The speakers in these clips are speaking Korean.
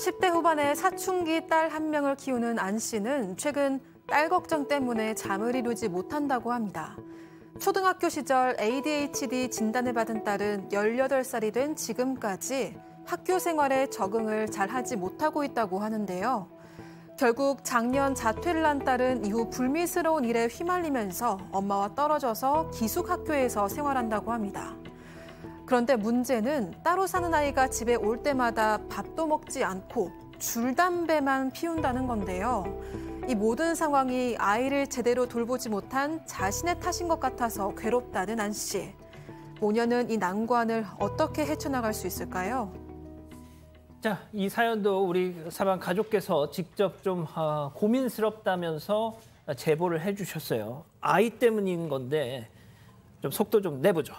10대 후반에 사춘기 딸 한 명을 키우는 안 씨는 최근 딸 걱정 때문에 잠을 이루지 못한다고 합니다. 초등학교 시절 ADHD 진단을 받은 딸은 18살이 된 지금까지 학교 생활에 적응을 잘 하지 못하고 있다고 하는데요. 결국 작년 자퇴를 한 딸은 이후 불미스러운 일에 휘말리면서 엄마와 떨어져서 기숙학교에서 생활한다고 합니다. 그런데 문제는 따로 사는 아이가 집에 올 때마다 밥도 먹지 않고 줄담배만 피운다는 건데요. 이 모든 상황이 아이를 제대로 돌보지 못한 자신의 탓인 것 같아서 괴롭다는 안 씨. 모녀는 이 난관을 어떻게 헤쳐나갈 수 있을까요? 자, 이 사연도 우리 사방 가족께서 직접 좀 아, 고민스럽다면서 제보를 해주셨어요. 아이 때문인 건데 좀 속도 좀 내보죠.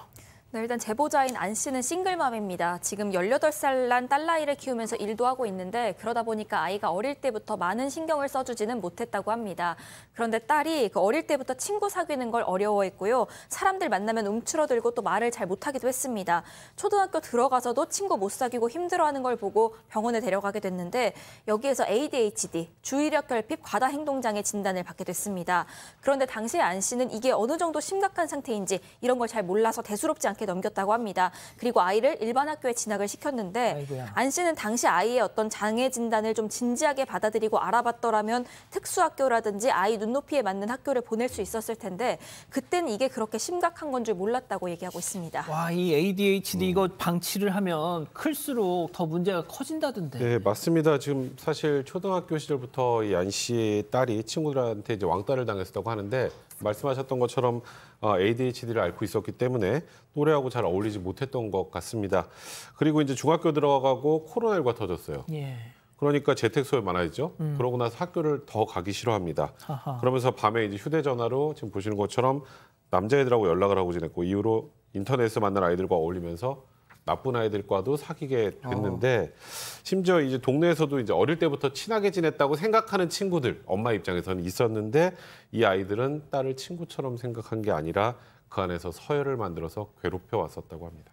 네, 일단 제보자인 안 씨는 싱글맘입니다. 지금 18살 난 딸아이를 키우면서 일도 하고 있는데 그러다 보니까 아이가 어릴 때부터 많은 신경을 써주지는 못했다고 합니다. 그런데 딸이 그 어릴 때부터 친구 사귀는 걸 어려워했고요. 사람들 만나면 움츠러들고 또 말을 잘 못하기도 했습니다. 초등학교 들어가서도 친구 못 사귀고 힘들어하는 걸 보고 병원에 데려가게 됐는데 여기에서 ADHD, 주의력 결핍 과다 행동장애 진단을 받게 됐습니다. 그런데 당시에 안 씨는 이게 어느 정도 심각한 상태인지 이런 걸 잘 몰라서 대수롭지 않게 이렇게 넘겼다고 합니다. 그리고 아이를 일반 학교에 진학을 시켰는데 안 씨는 당시 아이의 어떤 장애 진단을 좀 진지하게 받아들이고 알아봤더라면 특수학교라든지 아이 눈높이에 맞는 학교를 보낼 수 있었을 텐데 그땐 이게 그렇게 심각한 건 줄 몰랐다고 얘기하고 있습니다. 와, 이 ADHD 이거 방치를 하면 클수록 더 문제가 커진다던데. 네, 맞습니다. 지금 사실 초등학교 시절부터 이 안 씨의 딸이 친구들한테 이제 왕따를 당했었다고 하는데 말씀하셨던 것처럼 어, ADHD를 앓고 있었기 때문에 노래 올해하고 잘 어울리지 못했던 것 같습니다. 그리고 이제 중학교 들어가고 코로나19가 터졌어요. 예. 그러니까 재택 소요 많아지죠. 음. 그러고 나서 학교를 더 가기 싫어합니다. 하하. 그러면서 밤에 이제 휴대전화로 지금 보시는 것처럼 남자애들하고 연락을 하고 지냈고 이후로 인터넷에서 만난 아이들과 어울리면서 나쁜 아이들과도 사귀게 됐는데 어. 심지어 이제 동네에서도 이제 어릴 때부터 친하게 지냈다고 생각하는 친구들 엄마 입장에서는 있었는데 이 아이들은 딸을 친구처럼 생각한 게 아니라 북한에서 서열을 만들어서 괴롭혀 왔었다고 합니다.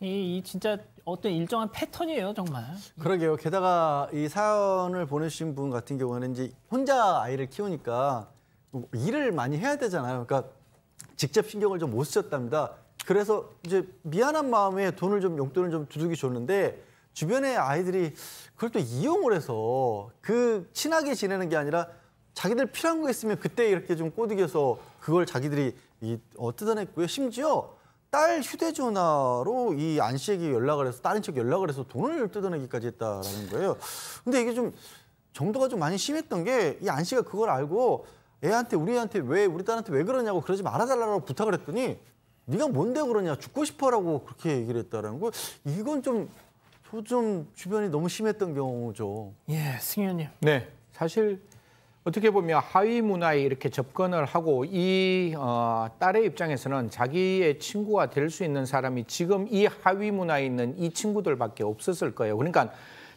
이, 이 진짜 어떤 일정한 패턴이에요, 정말. 그러게요. 게다가 이 사연을 보내주신 분 같은 경우는 이제 혼자 아이를 키우니까 일을 많이 해야 되잖아요. 그러니까 직접 신경을 좀 못 쓰셨답니다. 그래서 이제 미안한 마음에 돈을 좀 용돈을 좀 두둑이 줬는데 주변의 아이들이 그걸 또 이용을 해서 그 친하게 지내는 게 아니라 자기들 필요한 거 있으면 그때 이렇게 좀 꼬드겨서 그걸 자기들이 이 어, 뜯어했고요 심지어 딸 휴대전화로 이 안 씨에게 연락을 해서 딸인 척 연락을 해서 돈을 뜯어내기까지 했다라는 거예요. 근데 이게 좀 정도가 좀 많이 심했던 게 이 안 씨가 그걸 알고 애한테 우리한테 왜 우리 딸한테 왜 그러냐고 그러지 말아달라고 부탁을 했더니 네가 뭔데 그러냐 죽고 싶어라고 그렇게 얘기를 했다라는 거 이건 좀 소좀 주변이 너무 심했던 경우죠. 예, 승현님. 네, 사실 어떻게 보면 하위 문화에 이렇게 접근을 하고 이 어, 딸의 입장에서는 자기의 친구가 될 수 있는 사람이 지금 이 하위 문화에 있는 이 친구들밖에 없었을 거예요. 그러니까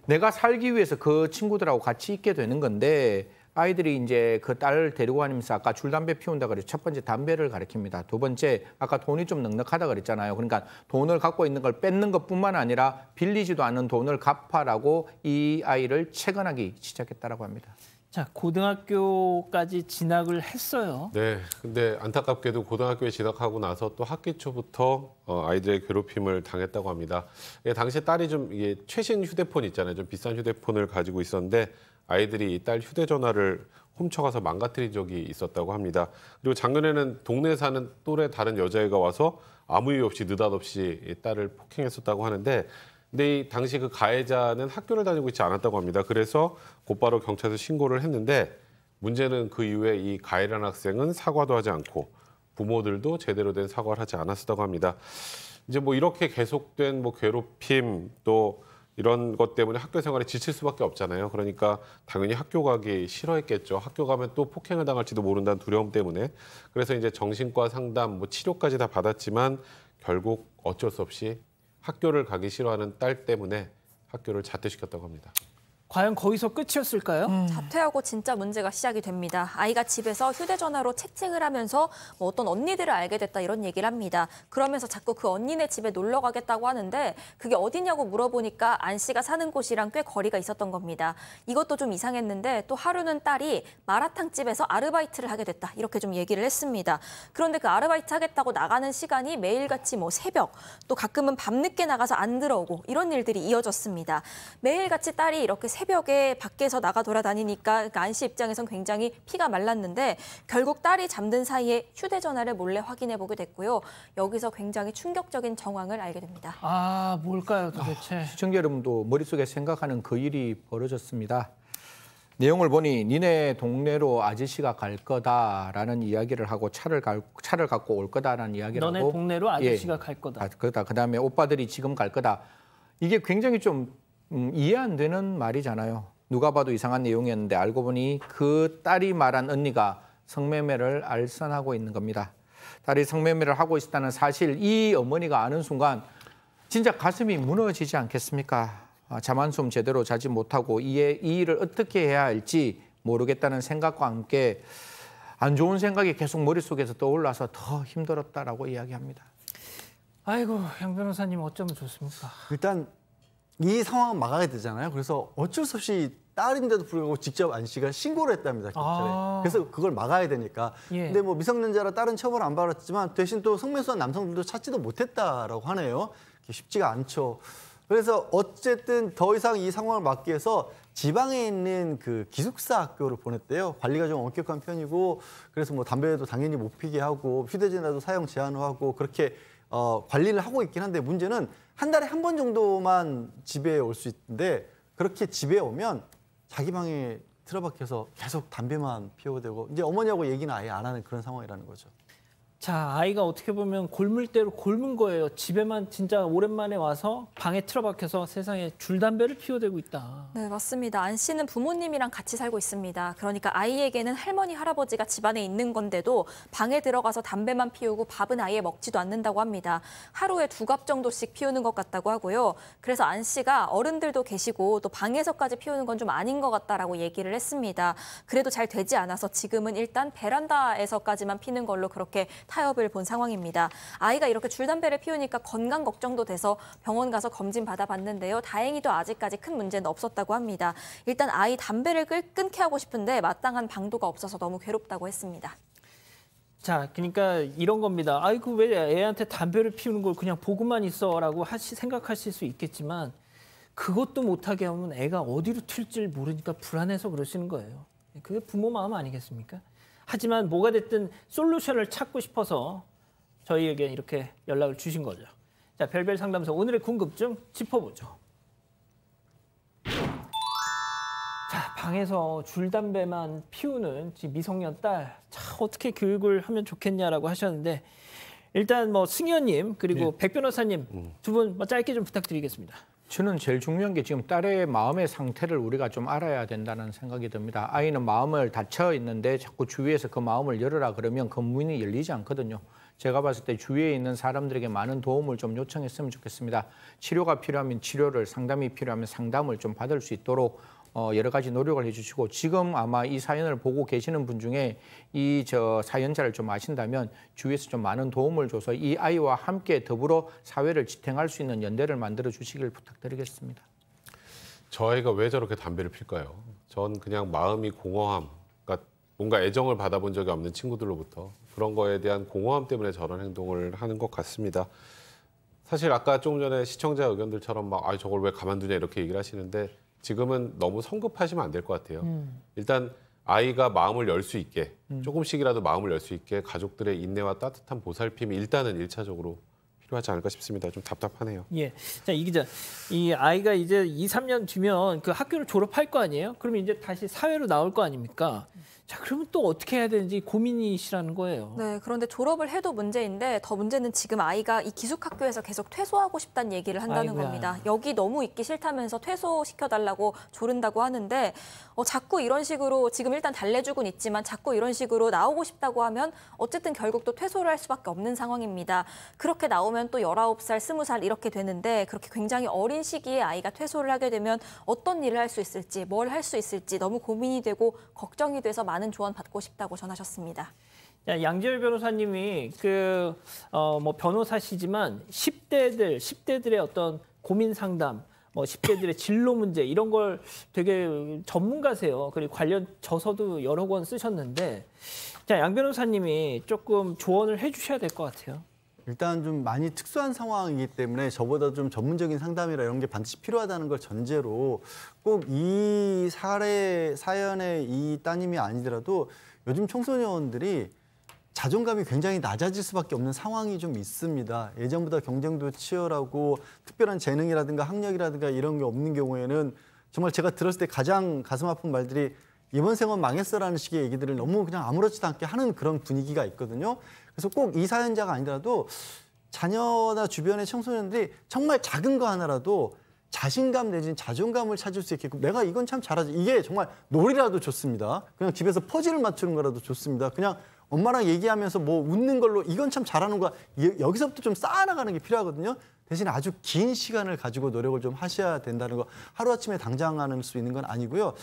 내가 살기 위해서 그 친구들하고 같이 있게 되는 건데 아이들이 이제 그 딸을 데리고 다니면서 아까 줄담배 피운다 그랬죠. 첫 번째 담배를 가르칩니다. 두 번째 아까 돈이 좀 넉넉하다 그랬잖아요. 그러니까 돈을 갖고 있는 걸 뺏는 것뿐만 아니라 빌리지도 않은 돈을 갚아라고 이 아이를 채근하기 시작했다고 합니다. 자 고등학교까지 진학을 했어요. 네, 근데 안타깝게도 고등학교에 진학하고 나서 또 학기 초부터 어, 아이들의 괴롭힘을 당했다고 합니다. 예, 당시 딸이 좀 이게 최신 휴대폰 있잖아요, 좀 비싼 휴대폰을 가지고 있었는데 아이들이딸 휴대전화를 훔쳐가서 망가뜨린 적이 있었다고 합니다. 그리고 작년에는 동네 사는 또래 다른 여자애가 와서 아무 이유 없이 느닷없이 딸을 폭행했었다고 하는데 근데 이 당시 그 가해자는 학교를 다니고 있지 않았다고 합니다. 그래서 곧바로 경찰서 신고를 했는데 문제는 그 이후에 이 가해란 학생은 사과도 하지 않고 부모들도 제대로 된 사과를 하지 않았다고 었 합니다. 이제 뭐 이렇게 계속된 뭐 괴롭힘 또 이런 것 때문에 학교 생활에 지칠 수밖에 없잖아요. 그러니까 당연히 학교 가기 싫어했겠죠. 학교 가면 또 폭행을 당할지도 모른다는 두려움 때문에. 그래서 이제 정신과 상담, 뭐 치료까지 다 받았지만 결국 어쩔 수 없이 학교를 가기 싫어하는 딸 때문에 학교를 자퇴시켰다고 합니다. 과연 거기서 끝이었을까요? 음. 자퇴하고 진짜 문제가 시작이 됩니다. 아이가 집에서 휴대전화로 채팅을 하면서 뭐 어떤 언니들을 알게 됐다 이런 얘기를 합니다. 그러면서 자꾸 그 언니네 집에 놀러 가겠다고 하는데 그게 어디냐고 물어보니까 안 씨가 사는 곳이랑 꽤 거리가 있었던 겁니다. 이것도 좀 이상했는데 또 하루는 딸이 마라탕 집에서 아르바이트를 하게 됐다 이렇게 좀 얘기를 했습니다. 그런데 그 아르바이트 하겠다고 나가는 시간이 매일같이 뭐 새벽 또 가끔은 밤늦게 나가서 안 들어오고 이런 일들이 이어졌습니다. 매일같이 딸이 이렇게 새벽에 밖에서 나가 돌아다니니까 그러니까 안씨 입장에선 굉장히 피가 말랐는데 결국 딸이 잠든 사이에 휴대전화를 몰래 확인해 보게 됐고요. 여기서 굉장히 충격적인 정황을 알게 됩니다. 아 뭘까요 도대체. 아, 시청자 여러분도 머릿속에 생각하는 그 일이 벌어졌습니다. 내용을 보니 니네 동네로 아저씨가 갈 거다라는 이야기를 하고 차를 갈, 차를 갖고 올 거다라는 이야기를 하고 너네 동네로 예. 아저씨가 예, 갈 거다. 거다. 아, 그다음에 오빠들이 지금 갈 거다. 이게 굉장히 좀 음, 이해 안 되는 말이잖아요. 누가 봐도 이상한 내용이었는데 알고 보니 그 딸이 말한 언니가 성매매를 알선하고 있는 겁니다. 딸이 성매매를 하고 있었다는 사실 이 어머니가 아는 순간 진짜 가슴이 무너지지 않겠습니까? 아, 자만숨 제대로 자지 못하고 이에 이 일을 어떻게 해야 할지 모르겠다는 생각과 함께 안 좋은 생각이 계속 머릿속에서 떠올라서 더 힘들었다라고 이야기합니다. 아이고, 양 변호사님 어쩌면 좋습니까? 일단 이 상황 막아야 되잖아요. 그래서 어쩔 수 없이 딸인데도 불구하고 직접 안 씨가 신고를 했답니다. 경찰에. 아 그래서 그걸 막아야 되니까. 예. 근데 뭐 미성년자라 딸은 처벌 안 받았지만 대신 또 성매수한 남성들도 찾지도 못했다라고 하네요. 쉽지가 않죠. 그래서 어쨌든 더 이상 이 상황을 막기 위해서 지방에 있는 그 기숙사 학교를 보냈대요. 관리가 좀 엄격한 편이고 그래서 뭐 담배도 당연히 못 피게 하고 휴대전화도 사용 제한 하고 그렇게 어, 관리를 하고 있긴 한데 문제는 한 달에 한 번 정도만 집에 올 수 있는데 그렇게 집에 오면 자기 방에 틀어박혀서 계속 담배만 피우고 되고 이제 어머니하고 얘기는 아예 안 하는 그런 상황이라는 거죠. 자, 아이가 어떻게 보면 골물대로 골문 거예요. 집에만 진짜 오랜만에 와서 방에 틀어박혀서 세상에 줄담배를 피워대고 있다. 네, 맞습니다. 안 씨는 부모님이랑 같이 살고 있습니다. 그러니까 아이에게는 할머니, 할아버지가 집안에 있는 건데도 방에 들어가서 담배만 피우고 밥은 아예 먹지도 않는다고 합니다. 하루에 두 갑 정도씩 피우는 것 같다고 하고요. 그래서 안 씨가 어른들도 계시고 또 방에서까지 피우는 건 좀 아닌 것 같다라고 얘기를 했습니다. 그래도 잘 되지 않아서 지금은 일단 베란다에서까지만 피는 걸로 그렇게 타협을 본 상황입니다. 아이가 이렇게 줄담배를 피우니까 건강 걱정도 돼서 병원 가서 검진 받아봤는데요. 다행히도 아직까지 큰 문제는 없었다고 합니다. 일단 아이 담배를 끊게 하고 싶은데 마땅한 방도가 없어서 너무 괴롭다고 했습니다. 자, 그러니까 이런 겁니다. 아이고 그 왜 애한테 담배를 피우는 걸 그냥 보고만 있어라고 하시, 생각하실 수 있겠지만 그것도 못하게 하면 애가 어디로 튈지 모르니까 불안해서 그러시는 거예요. 그게 부모 마음 아니겠습니까? 하지만 뭐가 됐든 솔루션을 찾고 싶어서 저희에게 이렇게 연락을 주신 거죠. 자, 별별 상담소 오늘의 궁금증 짚어보죠. 자, 방에서 줄담배만 피우는 미성년 딸, 자, 어떻게 교육을 하면 좋겠냐라고 하셨는데 일단 뭐 승현님 그리고 네. 백 변호사님 음. 두분 뭐 짧게 좀 부탁드리겠습니다. 저는 제일 중요한 게 지금 딸의 마음의 상태를 우리가 좀 알아야 된다는 생각이 듭니다. 아이는 마음을 닫혀 있는데 자꾸 주위에서 그 마음을 열어라 그러면 그 문이 열리지 않거든요. 제가 봤을 때 주위에 있는 사람들에게 많은 도움을 좀 요청했으면 좋겠습니다. 치료가 필요하면 치료를, 상담이 필요하면 상담을 좀 받을 수 있도록 어, 여러 가지 노력을 해주시고 지금 아마 이 사연을 보고 계시는 분 중에 이 저 사연자를 좀 아신다면 주위에서 좀 많은 도움을 줘서 이 아이와 함께 더불어 사회를 지탱할 수 있는 연대를 만들어 주시길 부탁드리겠습니다. 저 아이가 왜 저렇게 담배를 필까요? 전 그냥 마음이 공허함, 그러니까 뭔가 애정을 받아본 적이 없는 친구들로부터 그런 거에 대한 공허함 때문에 저런 행동을 하는 것 같습니다. 사실 아까 조금 전에 시청자 의견들처럼 막 아, 저걸 왜 가만두냐 이렇게 얘기를 하시는데 지금은 너무 성급하시면 안 될 것 같아요. 음. 일단 아이가 마음을 열 수 있게 음. 조금씩이라도 마음을 열 수 있게 가족들의 인내와 따뜻한 보살핌이 일단은 일차적으로 필요하지 않을까 싶습니다. 좀 답답하네요. 예. 자, 이 기자. 이 아이가 이제 2, 3년 뒤면 그 학교를 졸업할 거 아니에요? 그러면 이제 다시 사회로 나올 거 아닙니까? 자, 그러면 또 어떻게 해야 되는지 고민이시라는 거예요. 네, 그런데 졸업을 해도 문제인데 더 문제는 지금 아이가 이 기숙학교에서 계속 퇴소하고 싶다는 얘기를 한다는 아이고야. 겁니다. 여기 너무 있기 싫다면서 퇴소시켜달라고 조른다고 하는데 어, 자꾸 이런 식으로 지금 일단 달래주고 있지만 자꾸 이런 식으로 나오고 싶다고 하면 어쨌든 결국 또 퇴소를 할 수밖에 없는 상황입니다. 그렇게 나오면 또 19살, 20살 이렇게 되는데 그렇게 굉장히 어린 시기에 아이가 퇴소를 하게 되면 어떤 일을 할 수 있을지, 뭘 할 수 있을지 너무 고민이 되고 걱정이 돼서 많 많은 조언 받고 싶다고 전하셨습니다. 양지열 변호사님이 그어뭐 변호사시지만 10대들 10대들의 어떤 고민 상담 뭐 10대들의 진로 문제 이런 걸 되게 전문가세요. 그리고 관련 저서도 여러 권 쓰셨는데 자, 양 변호사님이 조금 조언을 해 주셔야 될 것 같아요. 일단 좀 많이 특수한 상황이기 때문에 저보다 좀 전문적인 상담이라 이런 게 반드시 필요하다는 걸 전제로 꼭 이 사례 사연의 이 따님이 아니더라도 요즘 청소년들이 자존감이 굉장히 낮아질 수밖에 없는 상황이 좀 있습니다. 예전보다 경쟁도 치열하고 특별한 재능이라든가 학력이라든가 이런 게 없는 경우에는 정말 제가 들었을 때 가장 가슴 아픈 말들이 이번 생은 망했어라는 식의 얘기들을 너무 그냥 아무렇지도 않게 하는 그런 분위기가 있거든요. 그래서 꼭 이 사연자가 아니더라도 자녀나 주변의 청소년들이 정말 작은 거 하나라도 자신감 내지는 자존감을 찾을 수 있게끔 내가 이건 참 잘하지 이게 정말 놀이라도 좋습니다 그냥 집에서 퍼즐을 맞추는 거라도 좋습니다 그냥 엄마랑 얘기하면서 뭐 웃는 걸로 이건 참 잘하는 거야 여기서부터 좀 쌓아나가는 게 필요하거든요 대신 아주 긴 시간을 가지고 노력을 좀 하셔야 된다는 거 하루아침에 당장 하는 수 있는 건 아니고요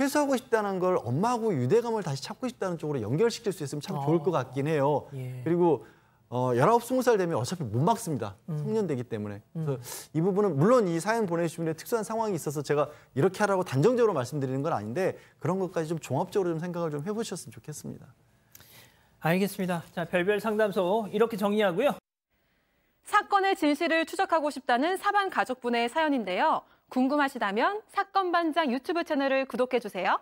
퇴소하고 싶다는 걸 엄마하고 유대감을 다시 찾고 싶다는 쪽으로 연결시킬 수 있으면 참 어. 좋을 것 같긴 해요. 예. 그리고 어, 19, 20살 되면 어차피 못 막습니다. 음. 성년 되기 때문에. 그래서 음. 이 부분은 물론 이 사연 보내주신 분의 특수한 상황이 있어서 제가 이렇게 하라고 단정적으로 말씀드리는 건 아닌데 그런 것까지 좀 종합적으로 좀 생각을 좀 해보셨으면 좋겠습니다. 알겠습니다. 자, 별별 상담소 이렇게 정리하고요. 사건의 진실을 추적하고 싶다는 사반 가족분의 사연인데요. 궁금하시다면 사건 반장 유튜브 채널을 구독해 주세요.